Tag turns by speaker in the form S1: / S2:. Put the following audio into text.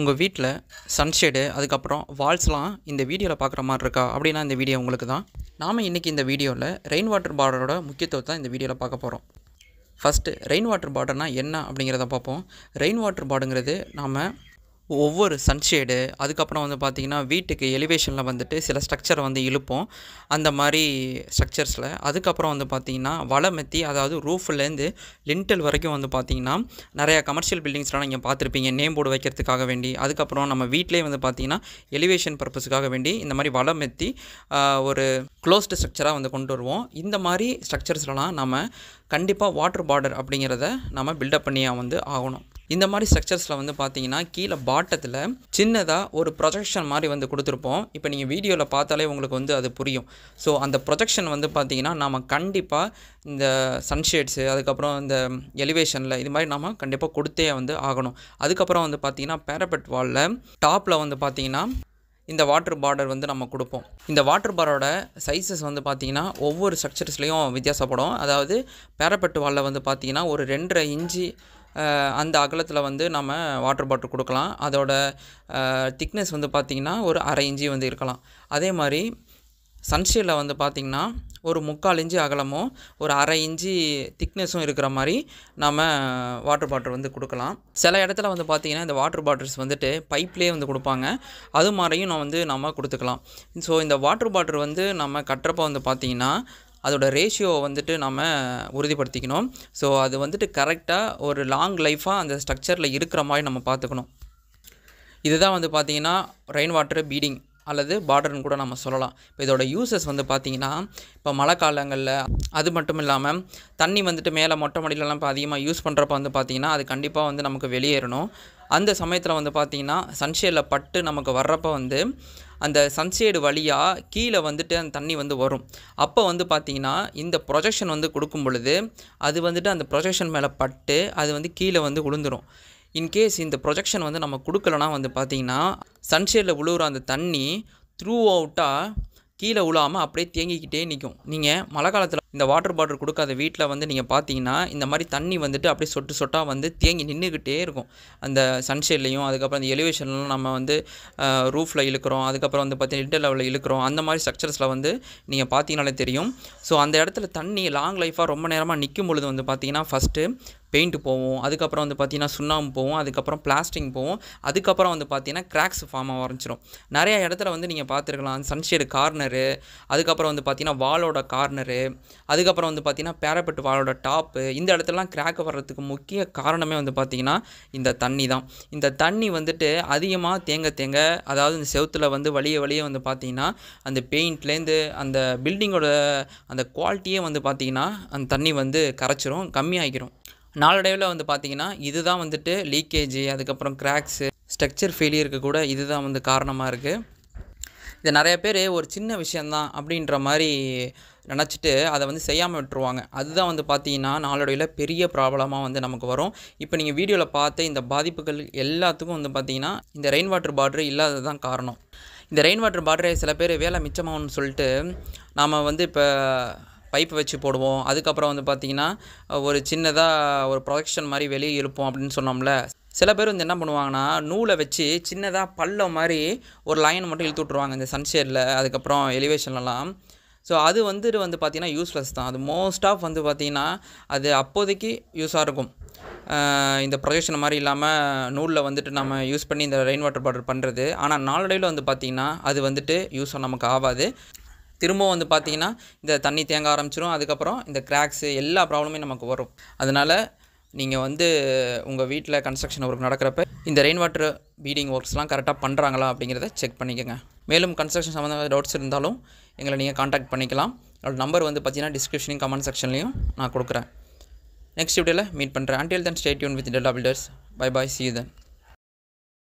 S1: உங்கள் வீட்டில் சன்ஷேடு அதுக்கப்புறம் வால்ஸ்லாம் இந்த வீடியோவில் பார்க்குற மாதிரி இருக்கா அப்படின்னா இந்த வீடியோ உங்களுக்கு தான் நாம் இன்றைக்கி இந்த வீடியோவில் ரெயின் வாட்டர் பார்டரோட முக்கியத்துவத்தை இந்த வீடியோவில் பார்க்க போகிறோம் ஃபஸ்ட்டு ரெயின் வாட்டர் பாட்டில்னால் என்ன அப்படிங்கிறத பார்ப்போம் ரெயின் வாட்டர் பாடுங்கிறது நாம் ஒவ்வொரு சன்ஷேடு அதுக்கப்புறம் வந்து பார்த்திங்கன்னா வீட்டுக்கு எலிவேஷனில் வந்துட்டு சில ஸ்ட்ரக்சரை வந்து இழுப்போம் அந்த மாதிரி ஸ்ட்ரக்சர்ஸில் அதுக்கப்புறம் வந்து பார்த்திங்கன்னா வளமெத்தி அதாவது ரூஃப்லேருந்து லிண்டல் வரைக்கும் வந்து பார்த்திங்கன்னா நிறையா கமர்ஷியல் பில்டிங்ஸ்லாம் நீங்கள் பார்த்துருப்பீங்க நேம் போர்டு வைக்கிறதுக்காக வேண்டி அதுக்கப்புறம் நம்ம வீட்டிலே வந்து பார்த்திங்கன்னா எலிவேஷன் பர்பஸுக்காக வேண்டி இந்த மாதிரி வளமெத்தி ஒரு க்ளோஸ்டு ஸ்ட்ரக்சராக வந்து கொண்டு வருவோம் இந்த மாதிரி ஸ்ட்ரக்சர்ஸ்லாம் நம்ம கண்டிப்பாக வாட்டர் பார்டர் அப்படிங்கிறத நம்ம பில்டப் பண்ணியாக வந்து ஆகணும் இந்த மாதிரி ஸ்ட்ரக்சர்ஸில் வந்து பார்த்தீங்கன்னா கீழே பாட்டத்தில் சின்னதாக ஒரு ப்ரொஜெக்ஷன் மாதிரி வந்து கொடுத்துருப்போம் இப்போ நீங்கள் வீடியோவில் பார்த்தாலே உங்களுக்கு வந்து அது புரியும் ஸோ அந்த ப்ரொஜெக்ஷன் வந்து பார்த்தீங்கன்னா நாம் கண்டிப்பாக இந்த சன்ஷேட்ஸு அதுக்கப்புறம் இந்த எலிவேஷனில் இது மாதிரி நாம் கண்டிப்பாக கொடுத்தே வந்து ஆகணும் அதுக்கப்புறம் வந்து பார்த்திங்கன்னா பேரபெட் வாலில் டாப்பில் வந்து பார்த்திங்கன்னா இந்த வாட்டர் பார்டர் வந்து நம்ம கொடுப்போம் இந்த வாட்டர் பாரோட சைஸஸ் வந்து பார்த்திங்கன்னா ஒவ்வொரு ஸ்ட்ரக்சர்ஸ்லேயும் வித்தியாசப்படும் அதாவது பேரப்பட்டு வாலில் வந்து பார்த்திங்கன்னா ஒரு ரெண்டரை இன்ச்சு அந்த அகலத்தில் வந்து நம்ம வாட்டர் பாட்டில் கொடுக்கலாம் அதோட திக்னஸ் வந்து பார்த்திங்கன்னா ஒரு அரை இஞ்சி வந்து இருக்கலாம் அதே மாதிரி சன்ஷீல்டில் வந்து பார்த்திங்கன்னா ஒரு முக்கால் இஞ்சி அகலமும் ஒரு அரை இஞ்சி திக்னஸும் இருக்கிற மாதிரி நம்ம வாட்டர் பாட்டில் வந்து கொடுக்கலாம் சில இடத்துல வந்து பார்த்திங்கன்னா இந்த வாட்டர் பாட்டில்ஸ் வந்துட்டு பைப்லேயே வந்து கொடுப்பாங்க அது மாதிரியும் நான் வந்து நம்ம கொடுத்துக்கலாம் ஸோ இந்த வாட்டர் பாட்டில் வந்து நம்ம கட்டுறப்ப வந்து பார்த்திங்கன்னா அதோட ரேஷியோவை வந்துட்டு நம்ம உறுதிப்படுத்திக்கணும் ஸோ அது வந்துட்டு கரெக்டாக ஒரு லாங் லைஃபாக அந்த ஸ்ட்ரக்சரில் இருக்கிற மாதிரி நம்ம பார்த்துக்கணும் இதுதான் வந்து பார்த்திங்கன்னா ரெயின் வாட்டர் பீடிங் அல்லது பார்டர்னு கூட நம்ம சொல்லலாம் இப்போ இதோட யூசஸ் வந்து பார்த்திங்கன்னா இப்போ மழை காலங்களில் அது மட்டும் இல்லாமல் தண்ணி வந்துட்டு மேலே மொட்டை மடியிலலாம் இப்போ அதிகமாக யூஸ் பண்ணுறப்ப வந்து பார்த்திங்கன்னா அது கண்டிப்பாக வந்து நமக்கு வெளியேறணும் அந்த சமயத்தில் வந்து பார்த்திங்கன்னா சன்ஷேடில் பட்டு நமக்கு வர்றப்போ வந்து அந்த சன்ஷேடு வழியாக கீழே வந்துட்டு அந்த தண்ணி வந்து வரும் அப்போ வந்து பார்த்திங்கன்னா இந்த ப்ரொஜெக்ஷன் வந்து கொடுக்கும் பொழுது அது வந்துட்டு அந்த ப்ரொஜெக்ஷன் மேலே பட்டு அது வந்து கீழே வந்து உளுந்துடும் இன்கேஸ் இந்த ப்ரொஜெக்ஷன் வந்து நம்ம கொடுக்கலனா வந்து பார்த்திங்கன்னா சன்ஷேடில் விழுகிற அந்த தண்ணி த்ரூ அவுட்டாக கீழே விழாமல் அப்படியே தேங்கிக்கிட்டே நிற்கும் நீங்கள் மழை காலத்தில் இந்த வாட்டர் பாட்டில் கொடுக்காத வீட்டில் வந்து நீங்கள் பார்த்தீங்கன்னா இந்த மாதிரி தண்ணி வந்துட்டு அப்படியே சொட்டு சொட்டாக வந்து தேங்கி நின்றுக்கிட்டே இருக்கும் அந்த சன்ஷேட்லேயும் அதுக்கப்புறம் அந்த எலிவேஷன்லாம் நம்ம வந்து ரூஃபில் இழுக்கிறோம் அதுக்கப்புறம் வந்து பார்த்தீங்கன்னா இன்டர் லெவலில் இழுக்கிறோம் அந்த மாதிரி ஸ்ட்ரக்சர்ஸில் வந்து நீங்கள் பார்த்தீங்கனாலே தெரியும் ஸோ அந்த இடத்துல தண்ணி லாங் லைஃபாக ரொம்ப நேரமாக நிற்கும் பொழுது வந்து பார்த்தீங்கன்னா ஃபஸ்ட்டு பெயிண்ட் போவோம் அதுக்கப்புறம் வந்து பார்த்தீங்கன்னா சுண்ணாம்பு போவோம் அதுக்கப்புறம் பிளாஸ்டிங் போவோம் அதுக்கப்புறம் வந்து பார்த்தீங்கன்னா கிராக்ஸ் ஃபார்ம் ஆரம்பிச்சிடும் நிறையா இடத்துல வந்து நீங்கள் பார்த்துருக்கலாம் சன்ஷேடு கார்னரு அதுக்கப்புறம் வந்து பார்த்திங்கன்னா வாலோட கார்னரு அதுக்கப்புறம் வந்து பார்த்திங்கன்னா பேரப்பட்டு வாலோட டாப்பு இந்த இடத்துலலாம் கிராக் வர்றதுக்கு முக்கிய காரணமே வந்து பார்த்திங்கன்னா இந்த தண்ணி தான் இந்த தண்ணி வந்துட்டு அதிகமாக தேங்க தேங்க அதாவது இந்த செவத்தில் வந்து வழிய வழிய வந்து பார்த்தீங்கன்னா அந்த பெயிண்ட்லேருந்து அந்த பில்டிங்கோட அந்த குவாலிட்டியே வந்து பார்த்திங்கன்னா அந்த தண்ணி வந்து கரைச்சிரும் கம்மியாகிரும் நாளடைவில் வந்து பார்த்திங்கன்னா இதுதான் வந்துட்டு லீக்கேஜ் அதுக்கப்புறம் கிராக்ஸு ஸ்ட்ரக்சர் ஃபெயிலியருக்கு கூட இதுதான் வந்து காரணமாக இருக்குது இதை நிறைய பேர் ஒரு சின்ன விஷயந்தான் அப்படின்ற மாதிரி நினச்சிட்டு அதை வந்து செய்யாமல் விட்டுருவாங்க அதுதான் வந்து பார்த்தீங்கன்னா நாளடைவில் பெரிய ப்ராப்ளமாக வந்து நமக்கு வரும் இப்போ நீங்கள் வீடியோவில் பார்த்த இந்த பாதிப்புகள் எல்லாத்துக்கும் வந்து பார்த்திங்கன்னா இந்த ரெயின் வாட்டர் பாட்ரு இல்லாதது தான் காரணம் இந்த ரெயின் வாட்டர் பாட்ரு சில பேர் வேலை மிச்சமாகும்னு சொல்லிட்டு நாம் வந்து இப்போ பைப் வச்சு போடுவோம் அதுக்கப்புறம் வந்து பார்த்திங்கன்னா ஒரு சின்னதாக ஒரு ப்ரொடக்ஷன் மாதிரி வெளியே இழுப்போம் அப்படின்னு சொன்னோம்ல சில பேர் வந்து என்ன பண்ணுவாங்கன்னா நூலை வச்சு சின்னதாக பல்ல மாதிரி ஒரு லைன் மட்டும் இழுத்து விட்ருவாங்க இந்த சன்ஷேடில் அதுக்கப்புறம் எலிவேஷன்லலாம் ஸோ அது வந்துட்டு வந்து பார்த்திங்கன்னா யூஸ்லெஸ் தான் அது மோஸ்ட் ஆஃப் வந்து பார்த்திங்கன்னா அது அப்போதைக்கு யூஸாக இருக்கும் இந்த ப்ரொஜெக்ஷன் மாதிரி இல்லாமல் நூலில் வந்துட்டு நம்ம யூஸ் பண்ணி இந்த ரெயின் வாட்டர் பாட்டில் பண்ணுறது ஆனால் நாளடைவில் வந்து பார்த்திங்கன்னா அது வந்துட்டு யூஸாக நமக்கு ஆகாது திரும்பவும் வந்து பார்த்தீங்கன்னா இந்த தண்ணி தேங்க ஆரம்பிச்சிடும் அதுக்கப்புறம் இந்த கிராக்ஸு எல்லா ப்ராப்ளமே நமக்கு வரும் அதனால் நீங்கள் வந்து உங்கள் வீட்டில் கன்ஸ்ட்ரக்ஷன் ஒர்க் நடக்கிறப்ப இந்த ரெயின் வாட்டர் பீடிங் ஒர்க்ஸ்லாம் கரெக்டாக பண்ணுறாங்களா அப்படிங்கிறத செக் பண்ணிக்கோங்க மேலும் கன்ஸ்ட்ரக்ஷன் சம்மந்தமான டவுட்ஸ் இருந்தாலும் எங்களை நீங்கள் காண்டாக்ட் பண்ணிக்கலாம் என்னோட நம்பர் வந்து பார்த்தீங்கன்னா டிஸ்கிரிப்ஷனையும் கமெண்ட் செக்ஷன்லையும் நான் கொடுக்குறேன் நெக்ஸ்ட் வீடியோவில் மீட் பண்ணுறேன் until then stay tuned with tell updates bye bye see than